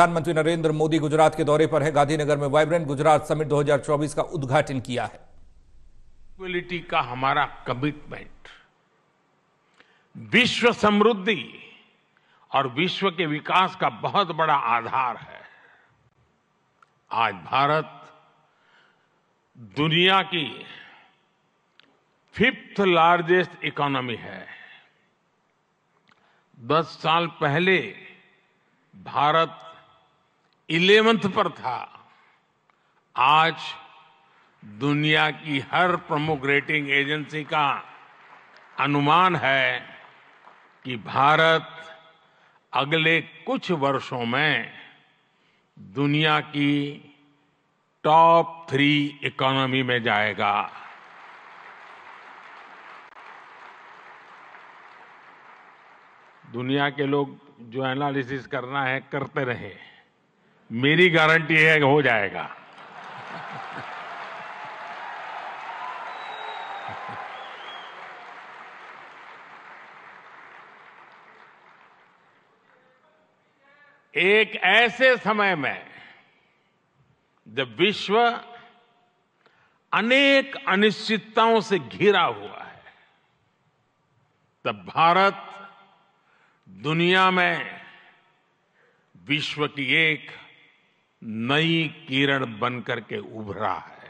प्रधानमंत्री नरेंद्र मोदी गुजरात के दौरे पर है गांधीनगर में वाइब्रेंट गुजरात समिट 2024 का उद्घाटन किया है इक्वलिटी का हमारा कमिटमेंट विश्व समृद्धि और विश्व के विकास का बहुत बड़ा आधार है आज भारत दुनिया की फिफ्थ लार्जेस्ट इकोनॉमी है दस साल पहले भारत इलेवंथ पर था आज दुनिया की हर प्रमुख रेटिंग एजेंसी का अनुमान है कि भारत अगले कुछ वर्षों में दुनिया की टॉप थ्री इकोनॉमी में जाएगा दुनिया के लोग जो एनालिसिस करना है करते रहे मेरी गारंटी है कि हो जाएगा एक ऐसे समय में जब विश्व अनेक अनिश्चितताओं से घिरा हुआ है तब भारत दुनिया में विश्व की एक नई किरण बनकर के उभरा है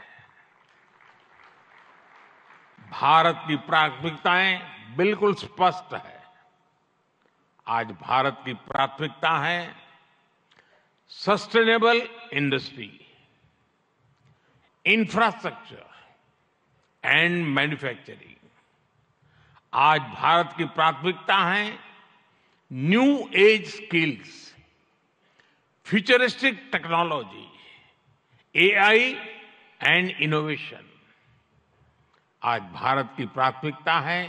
भारत की प्राथमिकताएं बिल्कुल स्पष्ट है आज भारत की प्राथमिकता है sustainable industry infrastructure and manufacturing आज भारत की प्राथमिकता है new age skills technology A I and innovation आज भारत की प्राथमिकता है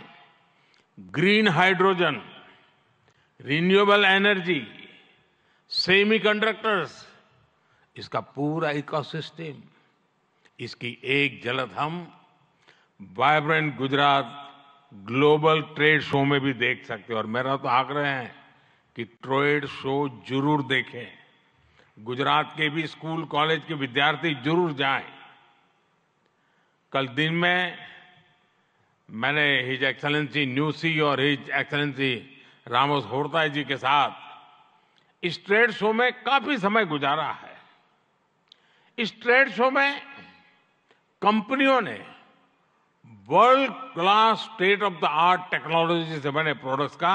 green hydrogen renewable energy semiconductors इसका पूरा इकोसिस्टम इसकी एक झलक हम vibrant Gujarat global trade show में भी देख सकते हैं और मेरा तो आग्रह है कि ट्रेड शो जरूर देखें गुजरात के भी स्कूल कॉलेज के विद्यार्थी जरूर जाएं कल दिन में मैंने हिज एक्सलेंसी न्यूसी और his excellency Ramos Horta ji के साथ इस ट्रेड शो में काफी समय गुजारा है इस ट्रेड शो में कंपनियों ने world class state of the art technology से बने प्रोडक्ट्स का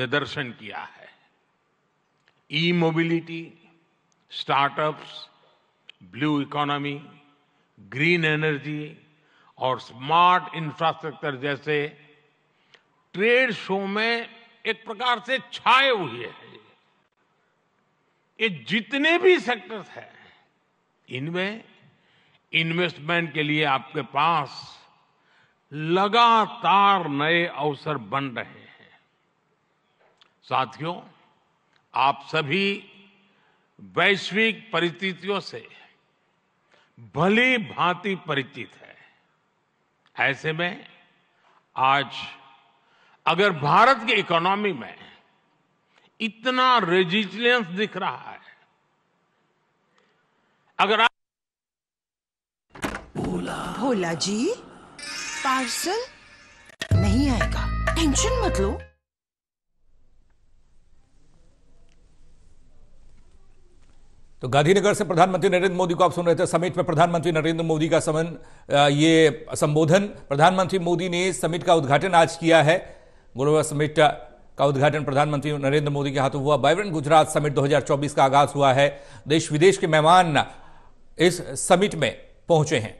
निदर्शन किया है e mobility startups blue economy green energy और स्मार्ट इंफ्रास्ट्रक्चर जैसे ट्रेड शो में एक प्रकार से छाए हुए हैं ये जितने भी सेक्टर्स हैं इनमें इन्वेस्टमेंट के लिए आपके पास लगातार नए अवसर बन रहे हैं साथियों आप सभी वैश्विक परिस्थितियों से भली भांति परिचित है ऐसे में आज अगर भारत की इकोनॉमी में इतना रेजिस्टेंस दिख रहा है अगर आप भोला भोला जी पार्सल नहीं आएगा टेंशन मत लो तो गांधीनगर से प्रधानमंत्री नरेंद्र मोदी को आप सुन रहे थे समिट में प्रधानमंत्री नरेंद्र मोदी का समन ये संबोधन प्रधानमंत्री मोदी ने समिट का उद्घाटन आज किया है गुरुवार समिट का उद्घाटन प्रधानमंत्री नरेंद्र मोदी के हाथों हुआ वाइब्रेंट गुजरात समिट 2024 का आगाज हुआ है देश विदेश के मेहमान इस समिट में पहुंचे हैं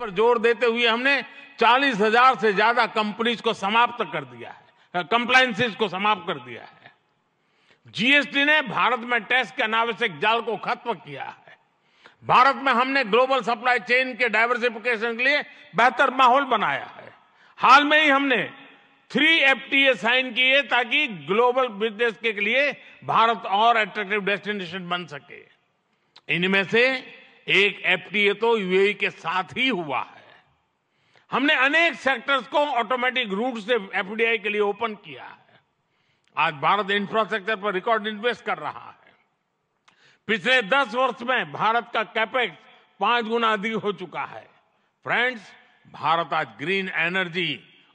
पर जोर देते हुए हमने चालीस हजार से ज्यादा कंपनीज को समाप्त कर दिया है कंप्लाइंसिस को समाप्त कर दिया है जीएसटी ने भारत में टैक्स के अनावश्यक जाल को खत्म किया है भारत में हमने ग्लोबल सप्लाई चेन के डायवर्सिफिकेशन के लिए बेहतर माहौल बनाया है हाल में ही हमने थ्री एफटीए साइन किए ताकि ग्लोबल बिजनेस के लिए भारत और अट्रैक्टिव डेस्टिनेशन बन सके इनमें से एक एफटीए तो यूएई के साथ ही हुआ है हमने अनेक सेक्टर्स को ऑटोमेटिक रूट से एफडीआई के लिए ओपन किया है आज भारत इंफ्रास्ट्रक्चर पर रिकॉर्ड इन्वेस्ट कर रहा है पिछले दस वर्ष में भारत का कैपेक्स पांच गुना अधिक हो चुका है फ्रेंड्स भारत आज ग्रीन एनर्जी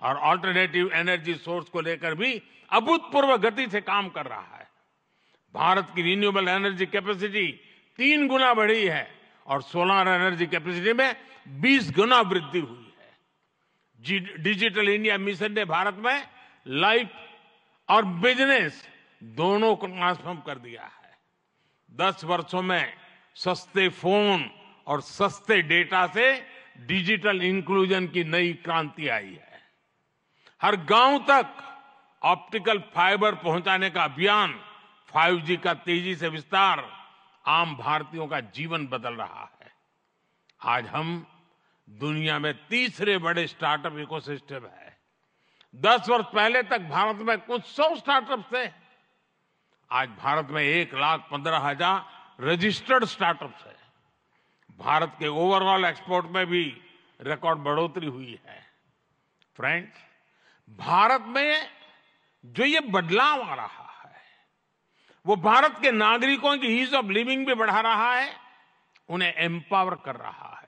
और ऑल्टरनेटिव एनर्जी सोर्स को लेकर भी अभूतपूर्व गति से काम कर रहा है भारत की रिन्यूएबल एनर्जी कैपेसिटी तीन गुना बढ़ी है और सोलर एनर्जी कैपेसिटी में 20 गुना वृद्धि हुई है डिजिटल इंडिया मिशन ने भारत में लाइफ और बिजनेस दोनों को ट्रांसफॉर्म कर दिया है दस वर्षों में सस्ते फोन और सस्ते डेटा से डिजिटल इंक्लूजन की नई क्रांति आई है हर गांव तक ऑप्टिकल फाइबर पहुंचाने का अभियान 5G का तेजी से विस्तार आम भारतीयों का जीवन बदल रहा है आज हम दुनिया में तीसरे बड़े स्टार्टअप इकोसिस्टम है दस वर्ष पहले तक भारत में कुछ सौ स्टार्टअप थे आज भारत में एक लाख पंद्रह हजार रजिस्टर्ड स्टार्टअप है भारत के ओवरऑल एक्सपोर्ट में भी रिकॉर्ड बढ़ोतरी हुई है फ्रेंड्स भारत में जो ये बदलाव आ रहा है वो भारत के नागरिकों की ईज ऑफ लिविंग भी बढ़ा रहा है उन्हें एम्पावर कर रहा है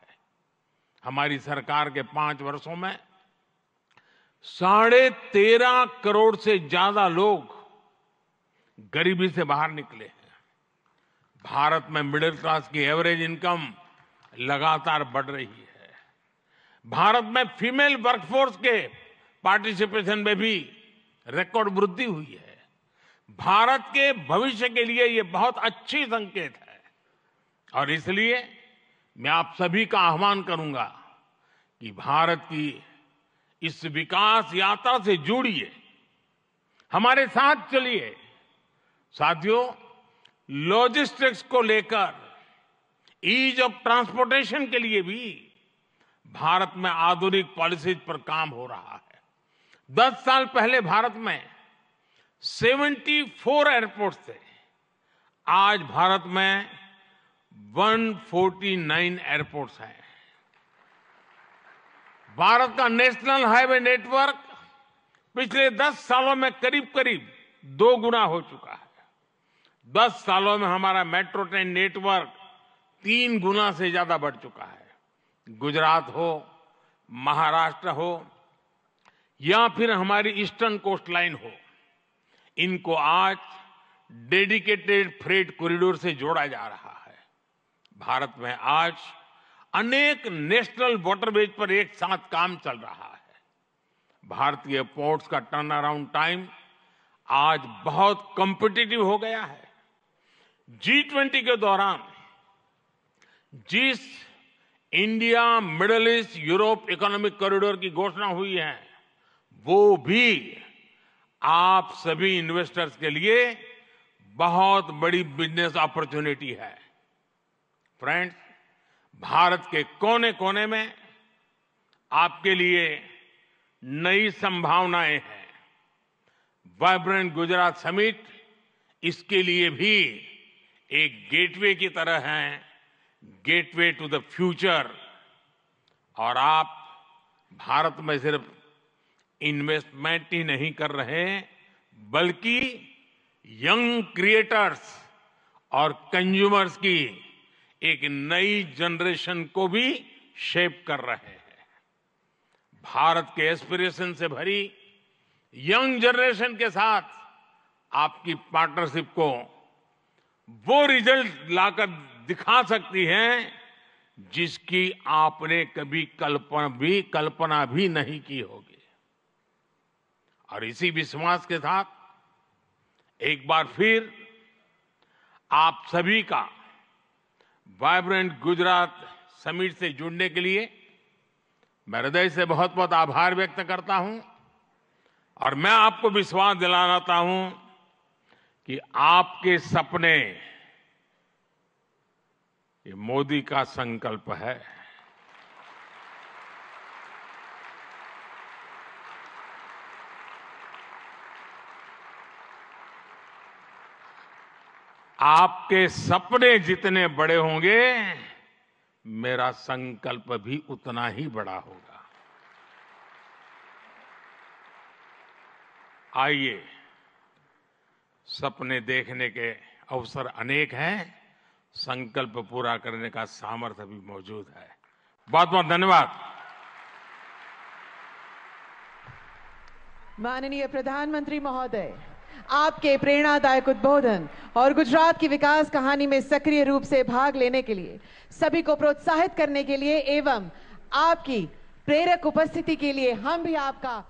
हमारी सरकार के पांच वर्षों में साढ़े तेरह करोड़ से ज्यादा लोग गरीबी से बाहर निकले हैं भारत में मिडिल क्लास की एवरेज इनकम लगातार बढ़ रही है भारत में फीमेल वर्कफोर्स के पार्टिसिपेशन में भी रिकॉर्ड वृद्धि हुई है भारत के भविष्य के लिए ये बहुत अच्छी संकेत है और इसलिए मैं आप सभी का आह्वान करूंगा कि भारत की इस विकास यात्रा से जुड़िए हमारे साथ चलिए साथियों लॉजिस्टिक्स को लेकर ईज ऑफ ट्रांसपोर्टेशन के लिए भी भारत में आधुनिक पॉलिसीज पर काम हो रहा है दस साल पहले भारत में 74 एयरपोर्ट थे आज भारत में 149 एयरपोर्ट्स हैं भारत का नेशनल हाईवे नेटवर्क पिछले दस सालों में करीब करीब दो गुना हो चुका है दस सालों में हमारा मेट्रो ट्रेन नेटवर्क तीन गुना से ज्यादा बढ़ चुका है गुजरात हो महाराष्ट्र हो या फिर हमारी ईस्टर्न कोस्ट लाइन हो इनको आज डेडिकेटेड फ्रेट कॉरिडोर से जोड़ा जा रहा है भारत में आज अनेक नेशनल वॉटरवेज पर एक साथ काम चल रहा है भारतीय पोर्ट्स का टर्न अराउंड टाइम आज बहुत कॉम्पिटिटिव हो गया है जी ट्वेंटी के दौरान जिस India Middle East Europe economic corridor की घोषणा हुई है वो भी आप सभी इन्वेस्टर्स के लिए बहुत बड़ी बिजनेस अपॉर्चुनिटी है फ्रेंड्स भारत के कोने कोने में आपके लिए नई संभावनाएं हैं वाइब्रेंट गुजरात समिट इसके लिए भी एक गेटवे की तरह है गेटवे टू द फ्यूचर और आप भारत में सिर्फ इन्वेस्टमेंट ही नहीं कर रहे बल्कि यंग क्रिएटर्स और कंज्यूमर्स की एक नई जनरेशन को भी शेप कर रहे हैं भारत के एस्पिरेशन से भरी यंग जनरेशन के साथ आपकी पार्टनरशिप को वो रिजल्ट लाकर दिखा सकती है जिसकी आपने कभी कल्पना भी कल्पना भी नहीं की होगी और इसी विश्वास के साथ एक बार फिर आप सभी का वाइब्रेंट गुजरात समिट से जुड़ने के लिए मैं हृदय से बहुत बहुत आभार व्यक्त करता हूं और मैं आपको विश्वास दिलाता हूं कि आपके सपने ये मोदी का संकल्प है आपके सपने जितने बड़े होंगे मेरा संकल्प भी उतना ही बड़ा होगा आइए सपने देखने के अवसर अनेक हैं संकल्प पूरा करने का सामर्थ्य भी मौजूद है बहुत बहुत धन्यवाद माननीय प्रधानमंत्री महोदय आपके प्रेरणादायक उद्बोधन और गुजरात की विकास कहानी में सक्रिय रूप से भाग लेने के लिए सभी को प्रोत्साहित करने के लिए एवं आपकी प्रेरक उपस्थिति के लिए हम भी आपका